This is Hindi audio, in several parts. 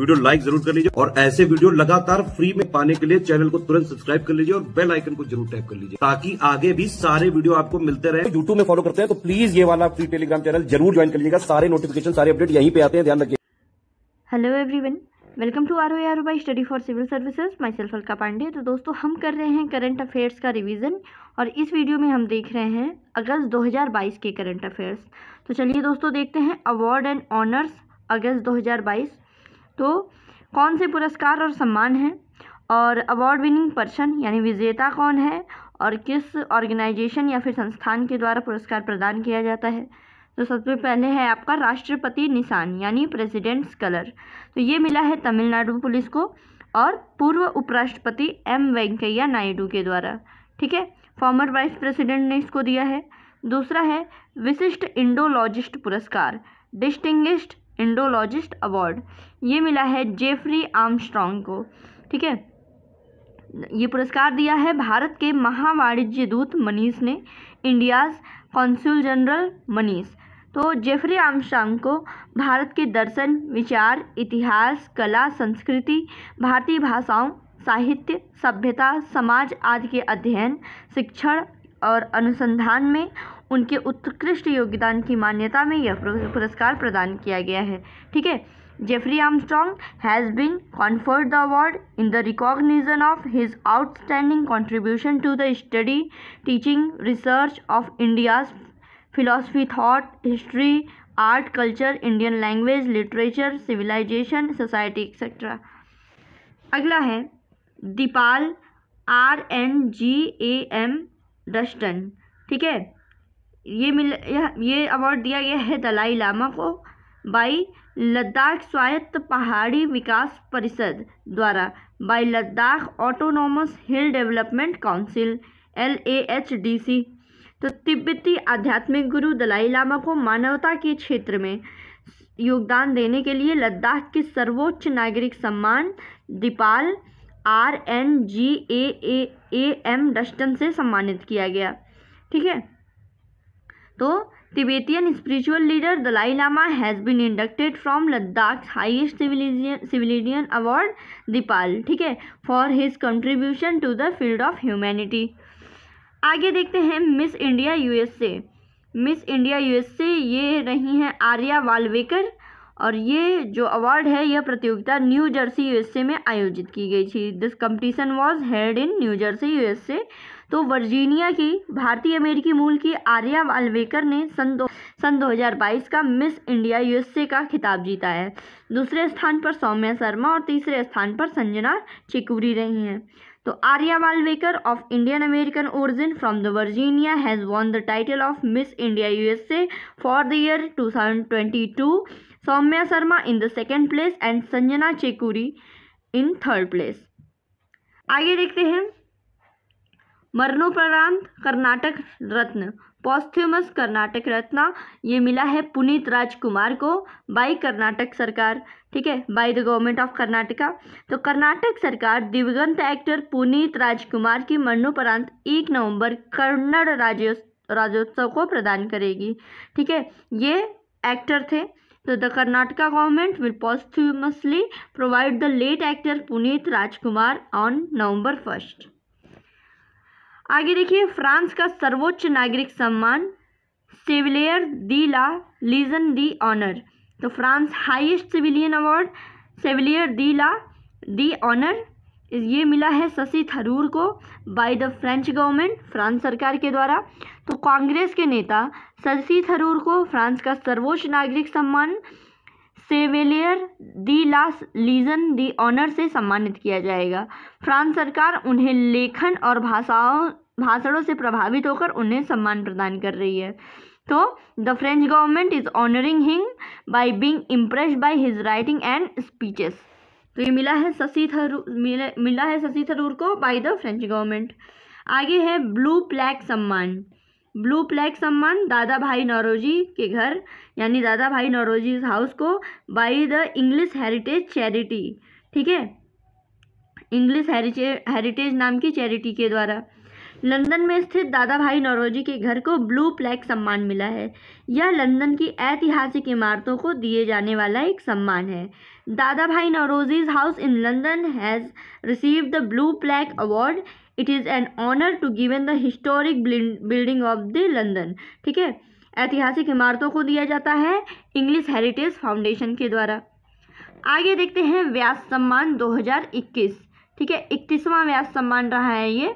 वीडियो लाइक जरूर कर लीजिए और ऐसे वीडियो लगातार फ्री में पाने के लिए चैनल को तुरंत सब्सक्राइब कर लीजिए और बेल आइकन को जरूर टैप कर लीजिए ताकि आगे भी सारे वीडियो आपको मिलते रहे यूट्यूब में फॉलो करते हैं तो प्लीज ये वाला फ्री टेलीग्राम चैनल जरूर ज्वाइन कर लीजिएगा सारे नोटिफिकेशन सारे अपडेट यहीं पे आते हैं ध्यान रखिए hello every welcome to R O R by study for civil services myself Alka Pandey तो दोस्तों हम कर रहे हैं करंट अफेयर्स का रिवीजन और इस वीडियो में हम देख रहे हैं अगस्त 2022 के करंट अफेयर्स तो चलिए दोस्तों देखते हैं अवार्ड एंड ऑनर्स अगस्त 2022 तो कौन से पुरस्कार और सम्मान हैं और अवार्ड विनिंग पर्सन यानी विजेता कौन है और किस ऑर्गेनाइजेशन या फिर संस्थान के द्वारा पुरस्कार प्रदान किया जाता है तो सबसे पहले है आपका राष्ट्रपति निशान यानी प्रेसिडेंट्स कलर तो ये मिला है तमिलनाडु पुलिस को और पूर्व उपराष्ट्रपति एम वेंकैया नायडू के द्वारा ठीक है फॉर्मर वाइस प्रेसिडेंट ने इसको दिया है दूसरा है विशिष्ट इंडोलॉजिस्ट पुरस्कार डिस्टिंग्विश्ड इंडोलॉजिस्ट अवार्ड ये मिला है जेफरी आर्मस्ट्रॉन्ग को ठीक है ये पुरस्कार दिया है भारत के महावाणिज्य दूत मनीष ने इंडियाज कौंसुल जनरल मनीष तो जेफरी आमस्ट्रांग को भारत के दर्शन विचार इतिहास कला संस्कृति भारतीय भाषाओं साहित्य सभ्यता समाज आदि के अध्ययन शिक्षण और अनुसंधान में उनके उत्कृष्ट योगदान की मान्यता में यह पुरस्कार प्रदान किया गया है ठीक है Jeffrey Armstrong has been conferred the award in the recognition of his outstanding contribution to the study teaching research of India's philosophy thought history art culture Indian language literature civilisation society etcetera अगला है Dipal R N G A M डस्टन ठीक है ये मिल यह ये अवार्ड दिया गया है दलाई लामा को बाई लद्दाख स्वायत्त पहाड़ी विकास परिषद द्वारा by Ladakh autonomous hill development council L A H D C तो तिब्बती आध्यात्मिक गुरु दलाई लामा को मानवता के क्षेत्र में योगदान देने के लिए लद्दाख के सर्वोच्च नागरिक सम्मान Dipal R N G A M डस्टन से सम्मानित किया गया ठीक है तो Tibetan spiritual leader Dalai Lama has been inducted from Ladakh highest civilian award Dipal ठीक है for his contribution to the field of humanity आगे देखते हैं miss India USA miss India USA ये रही हैं आर्या वालवेकर और ये जो अवार्ड है यह प्रतियोगिता न्यू जर्सी यूएसए में आयोजित की गई थी this competition was held in New Jersey USA तो वर्जीनिया की भारतीय अमेरिकी मूल की आर्या वाल्वेकर ने सन दो सन 2022 का मिस इंडिया यूएसए का खिताब जीता है दूसरे स्थान पर सौम्या शर्मा और तीसरे स्थान पर संजना चिकुरी रही हैं तो Arya Walvekar of Indian American origin from the Virginia has won the title of miss India USA for the year two Saumya Sharma in the second place and Sanjana Chekuri in third place आगे देखते हैं मरणोपरांत कर्नाटक रत्न पॉस्थ्यूमस कर्नाटक रत्न ये मिला है पुनीत राजकुमार को बाय कर्नाटक सरकार ठीक है by the government of Karnataka तो कर्नाटक सरकार दिवंगत एक्टर पुनीत राजकुमार की मरणोपरांत एक नवंबर कन्नड़ राज्य राज्योत्सव को प्रदान करेगी ठीक है ये एक्टर थे तो the Karnataka government will posthumously provide the late actor Puneeth Rajkumar on November first आगे देखिए फ्रांस का सर्वोच्च नागरिक सम्मान chevalier de la legion de honour तो France highest civilian award chevalier de la de honour ये मिला है शशि थरूर को by the French government France सरकार के द्वारा तो कांग्रेस के नेता शशि थरूर को फ्रांस का सर्वोच्च नागरिक सम्मान सेवेलियर दी लास लीजन दी ऑनर से सम्मानित किया जाएगा फ्रांस सरकार उन्हें लेखन और भाषाओं भाषणों से प्रभावित होकर उन्हें सम्मान प्रदान कर रही है तो the French government is honouring him by being impress by his writing and speeches तो ये मिला है शशि थरूर मिला है शशि थरूर को बाई द फ्रेंच गवर्नमेंट आगे है ब्लू प्लैक सम्मान ब्लू प्लैग सम्मान दादा भाई नौरोजी के घर यानी दादा भाई नौरोजीज हाउस को by the English heritage charity ठीक है इंग्लिश हेरिटेज नाम की चैरिटी के द्वारा लंदन में स्थित दादा भाई नौरोजी के घर को ब्लू प्लैग सम्मान मिला है यह लंदन की ऐतिहासिक इमारतों को दिए जाने वाला एक सम्मान है Dadabhai Naoroji's house in London has receive the blue plaque award it is an honour to given the historic building of the London ठीक है ऐतिहासिक इमारतों को दिया जाता है इंग्लिश हेरिटेज फाउंडेशन के द्वारा आगे देखते हैं व्यास सम्मान 2021 ठीक है इकतीसवां व्यास सम्मान रहा है ये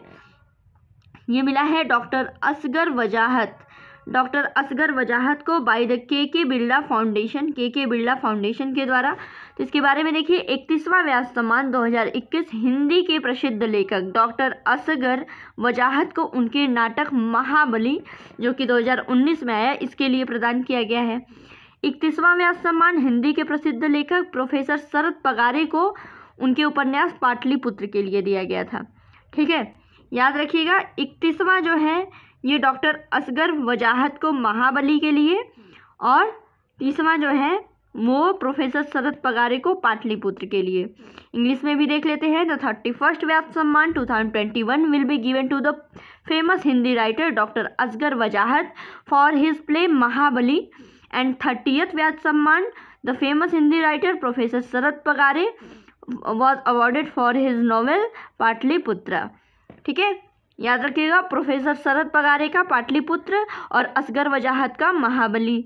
ये मिला है डॉक्टर असगर वजाहत डॉक्टर असगर वजाहत को बाय द के के बिरला फाउंडेशन के के बिरला फाउंडेशन के द्वारा तो इसके बारे में देखिए इकतीसवां व्यास सम्मान 2021 हिंदी के प्रसिद्ध लेखक डॉक्टर असगर वजाहत को उनके नाटक महाबली जो कि 2019 में आया इसके लिए प्रदान किया गया है इकतीसवां व्यास सम्मान हिंदी के प्रसिद्ध लेखक प्रोफेसर शरद पगारे को उनके उपन्यास पाटलिपुत्र के लिए दिया गया था ठीक है याद रखिएगा इकतीसवां जो है ये डॉक्टर असगर वजाहत को महाबली के लिए और तीसरा जो है वो प्रोफेसर शरद पगारे को पाटलिपुत्र के लिए इंग्लिश में भी देख लेते हैं द थर्टी फर्स्ट व्याप सम्मान two thousand twenty one will be given to the famous Hindi writer doctor Asghar Wajahat for his play Mahabali and thirtieth व्याप्त सम्मान the famous Hindi writer professor Sharad Pagare was awarded for his novel Pataliputra ठीक है याद रखिएगा प्रोफेसर शरद पगारे का पाटलिपुत्र और असगर वजाहत का महाबली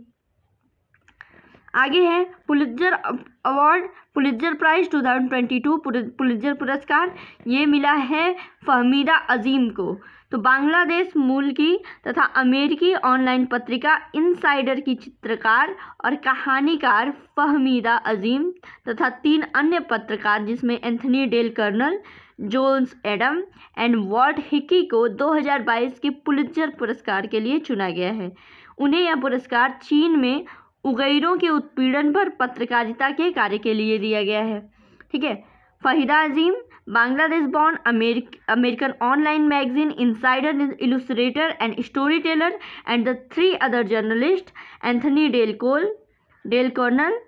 आगे है Pulitzer award Pulitzer prize 2022 Pulitzer पुरस्कार ये मिला है फहमीदा अजीम को तो बांग्लादेश मूल की तथा अमेरिकी ऑनलाइन पत्रिका इनसाइडर की चित्रकार और कहानीकार फहमीदा अजीम तथा तीन अन्य पत्रकार जिसमें Anthony Del Col Jones Adam and Walt Hickey को 2022 के पुलिचर पुरस्कार के लिए चुना गया है उन्हें यह पुरस्कार चीन में उगैरों के उत्पीड़न पर पत्रकारिता के कार्य के लिए दिया गया है ठीक है Fahmida Azim Bangladesh born America American online magazine Insider illustrator and story teller and the three other journalist Anthony Del Col Del Col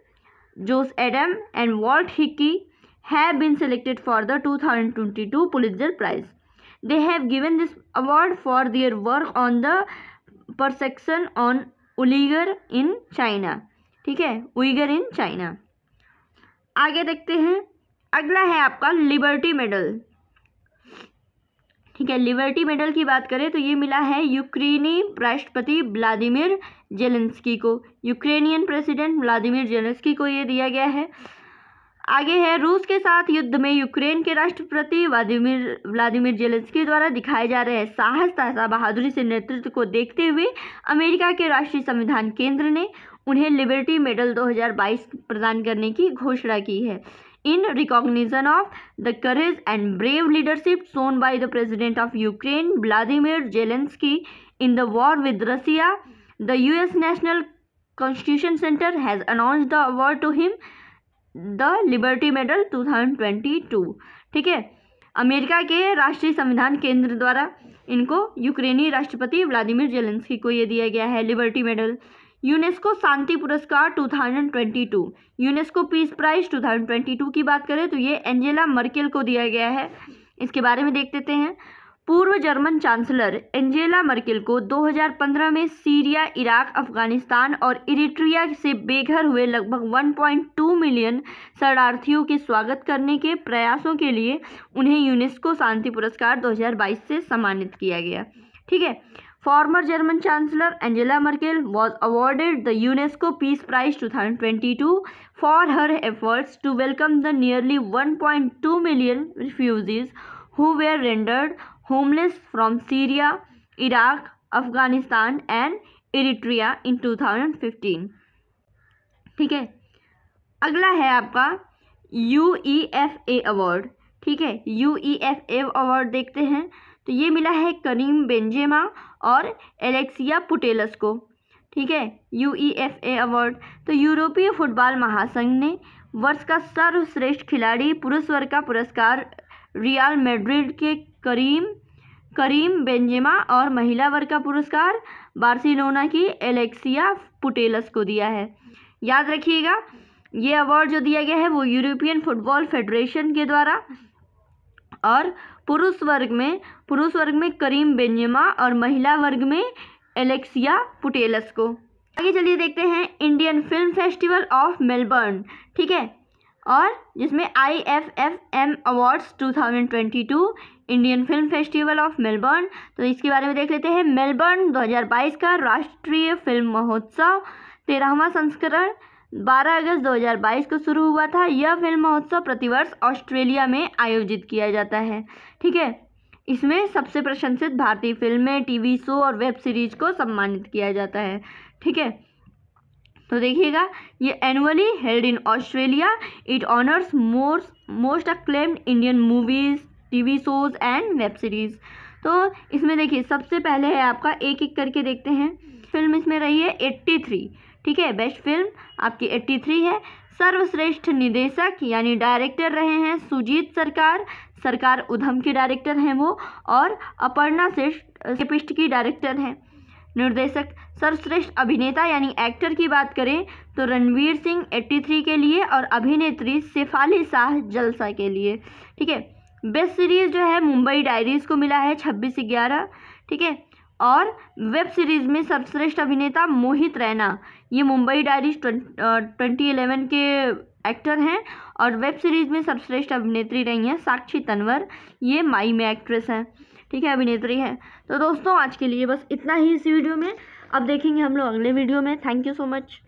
Josh Adam and Walt Hickey have selected for the two thousand twenty two Pulitzer prize they have given this award for their work on the persecution on उलीगर इन चाइना ठीक है उइगर इन चाइना आगे देखते हैं अगला है आपका लिबर्टी मेडल ठीक है लिबर्टी मेडल की बात करें तो ये मिला है यूक्रेनी राष्ट्रपति व्लादिमिर जेलेंस्की को यूक्रेनियन प्रेसिडेंट व्लादिमिर जेलेंस्की को ये दिया गया है आगे है रूस के साथ युद्ध में यूक्रेन के राष्ट्रपति व्लादिमीर व्लादिमीर जेलेंस्की द्वारा दिखाए जा रहे साहस तथा बहादुरी से नेतृत्व को देखते हुए अमेरिका के राष्ट्रीय संविधान केंद्र ने उन्हें लिबर्टी मेडल 2022 प्रदान करने की घोषणा की है in recognition of the courage and brave leadership shown by the president of Ukraine Vladimir Zelensky in the war with Russia the US national constitution centre has announce the award to him the liberty medal 2022 ठीक है अमेरिका के राष्ट्रीय संविधान केंद्र द्वारा इनको यूक्रेनी राष्ट्रपति व्लादिमीर जेलेंस्की को ये दिया गया है लिबर्टी मेडल यूनेस्को शांति पुरस्कार 2022 यूनेस्को पीस प्राइज 2022 की बात करें तो ये एंजेला मर्केल को दिया गया है इसके बारे में देख देते हैं पूर्व जर्मन चांसलर एंजेला मर्केल को 2015 में सीरिया इराक अफगानिस्तान और इरिट्रिया से बेघर हुए लगभग 1.2 मिलियन शरणार्थियों के स्वागत करने के प्रयासों के लिए उन्हें यूनेस्को शांति पुरस्कार 2022 से सम्मानित किया गया ठीक है former German chancellor Angela Merkel was awarded the UNESCO peace prize 2022 for her efforts to welcome the nearly two million refugees who were rendered homeless from Syria, Iraq, Afghanistan and Eritrea in 2015 ठीक है अगला है आपका U E F A award ठीक है U E F A award देखते हैं तो ये मिला है करीम बेंजेमा और एलेक्सिया पुटेलस को ठीक है U E F A award तो यूरोपीय फुटबॉल महासंघ ने वर्ष का सर्वश्रेष्ठ खिलाड़ी पुरुष वर्ग का पुरस्कार रियाल मेड्रिड के करीम करीम बेंजेमा और महिला वर्ग का पुरस्कार बार्सिलोना की एलेक्सिया पुटेलस को दिया है याद रखिएगा ये अवार्ड जो दिया गया है वो यूरोपियन फुटबॉल फेडरेशन के द्वारा और पुरुष वर्ग में पुरुष वर्ग में करीम बेंजेमा और महिला वर्ग में एलेक्सिया पुटेलस को आगे चलिए देखते हैं Indian film festival of Melbourne ठीक है और जिसमें I F F M awards two thousand twenty two Indian film festival of Melbourne तो इसके बारे में देख लेते हैं मेलबर्न 2022 का राष्ट्रीय फिल्म महोत्सव तेरहवा संस्करण 12 अगस्त 2022 को शुरू हुआ था यह फिल्म महोत्सव प्रतिवर्ष ऑस्ट्रेलिया में आयोजित किया जाता है ठीक है इसमें सबसे प्रशंसित भारतीय फिल्में टीवी शो और वेब सीरीज को सम्मानित किया जाता है ठीक है तो देखिएगा ये annually held in Australia it honours most most acclaimed Indian movies TV shows and web series तो इसमें देखिए सबसे पहले है आपका एक एक करके देखते हैं फिल्म इसमें रही है एट्टी थ्री ठीक है बेस्ट फिल्म आपकी एट्टी थ्री है सर्वश्रेष्ठ निदेशक यानी डायरेक्टर रहे हैं सुजीत सरकार सरकार उधम के डायरेक्टर हैं वो और अपर्णा श्रेष्ठ की डायरेक्टर हैं निर्देशक सर्वश्रेष्ठ अभिनेता यानी एक्टर की बात करें तो रणवीर सिंह थ्री के लिए और अभिनेत्री शिफाली शाह जलसा के लिए ठीक है बेस्ट सीरीज़ जो है मुंबई डायरीज़ को मिला है छब्बीस ग्यारह ठीक है और वेब सीरीज़ में सर्वश्रेष्ठ अभिनेता मोहित रैना ये मुंबई डायरीज ट्वेंटी एलेवन के एक्टर हैं और वेब सीरीज़ में सर्वश्रेष्ठ अभिनेत्री रही हैं साक्षी तनवर ये माई में एक्ट्रेस हैं ठीक है अभिनेत्री है तो दोस्तों आज के लिए बस इतना ही इस वीडियो में अब देखेंगे हम लोग अगले वीडियो में थैंक यू सो मच